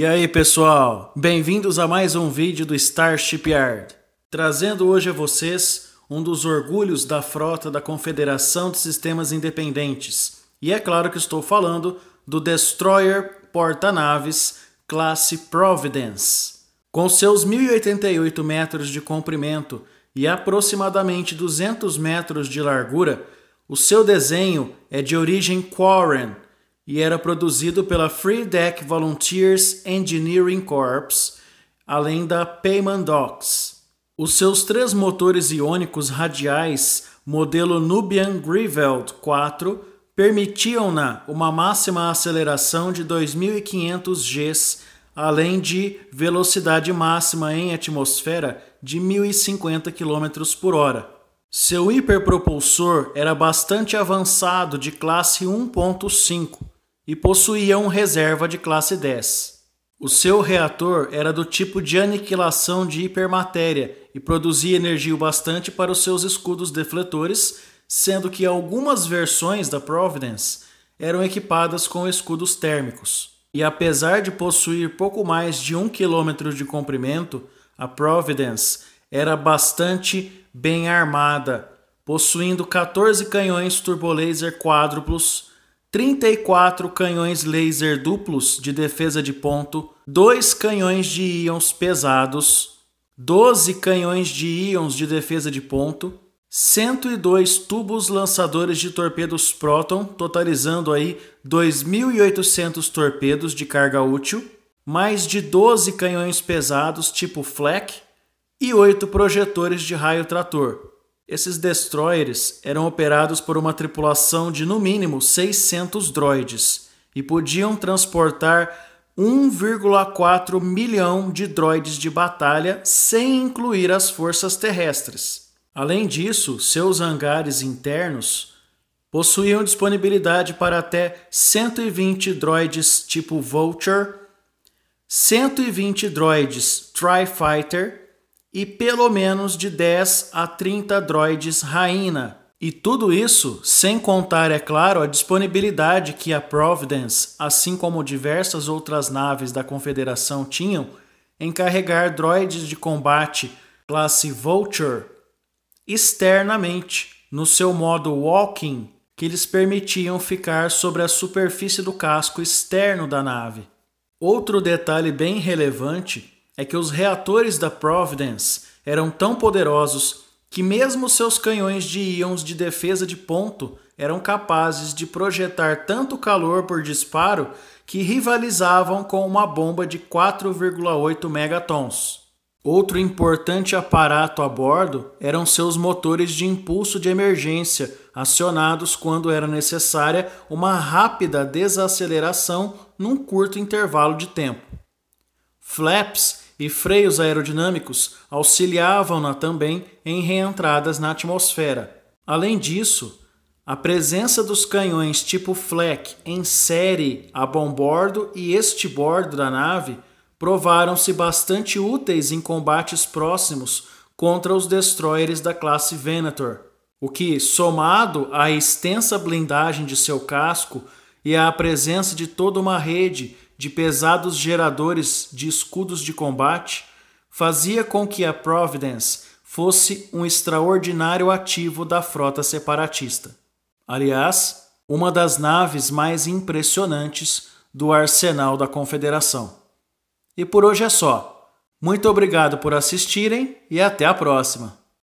E aí pessoal, bem-vindos a mais um vídeo do Starship Yard, trazendo hoje a vocês um dos orgulhos da frota da Confederação de Sistemas Independentes. E é claro que estou falando do Destroyer Porta-Naves Classe Providence. Com seus 1.088 metros de comprimento e aproximadamente 200 metros de largura, o seu desenho é de origem Quarren, e era produzido pela Free Deck Volunteers Engineering Corps, além da Payman Docs. Os seus três motores iônicos radiais, modelo Nubian Greveld 4, permitiam-na uma máxima aceleração de 2.500 Gs, além de velocidade máxima em atmosfera de 1.050 km por hora. Seu hiperpropulsor era bastante avançado de classe 1.5, e possuía um reserva de classe 10. O seu reator era do tipo de aniquilação de hipermatéria e produzia energia o bastante para os seus escudos defletores, sendo que algumas versões da Providence eram equipadas com escudos térmicos. E apesar de possuir pouco mais de um quilômetro de comprimento, a Providence era bastante bem armada, possuindo 14 canhões turbolaser quádruplos 34 canhões laser duplos de defesa de ponto, 2 canhões de íons pesados, 12 canhões de íons de defesa de ponto, 102 tubos lançadores de torpedos próton, totalizando aí 2.800 torpedos de carga útil, mais de 12 canhões pesados tipo FLEC e 8 projetores de raio trator. Esses destroyers eram operados por uma tripulação de no mínimo 600 droides e podiam transportar 1,4 milhão de droides de batalha sem incluir as forças terrestres. Além disso, seus hangares internos possuíam disponibilidade para até 120 droides tipo Vulture, 120 droides tri Fighter e pelo menos de 10 a 30 droides Raina. E tudo isso sem contar, é claro, a disponibilidade que a Providence, assim como diversas outras naves da Confederação tinham, em carregar droides de combate classe Vulture externamente no seu modo walking, que lhes permitiam ficar sobre a superfície do casco externo da nave. Outro detalhe bem relevante é que os reatores da Providence eram tão poderosos que mesmo seus canhões de íons de defesa de ponto eram capazes de projetar tanto calor por disparo que rivalizavam com uma bomba de 4,8 megatons. Outro importante aparato a bordo eram seus motores de impulso de emergência, acionados quando era necessária uma rápida desaceleração num curto intervalo de tempo. Flaps e freios aerodinâmicos auxiliavam-na também em reentradas na atmosfera. Além disso, a presença dos canhões tipo Fleck em série a bombordo e estibordo da nave provaram-se bastante úteis em combates próximos contra os destroyers da classe Venator, o que, somado à extensa blindagem de seu casco e à presença de toda uma rede de pesados geradores de escudos de combate fazia com que a Providence fosse um extraordinário ativo da frota separatista. Aliás, uma das naves mais impressionantes do arsenal da Confederação. E por hoje é só. Muito obrigado por assistirem e até a próxima!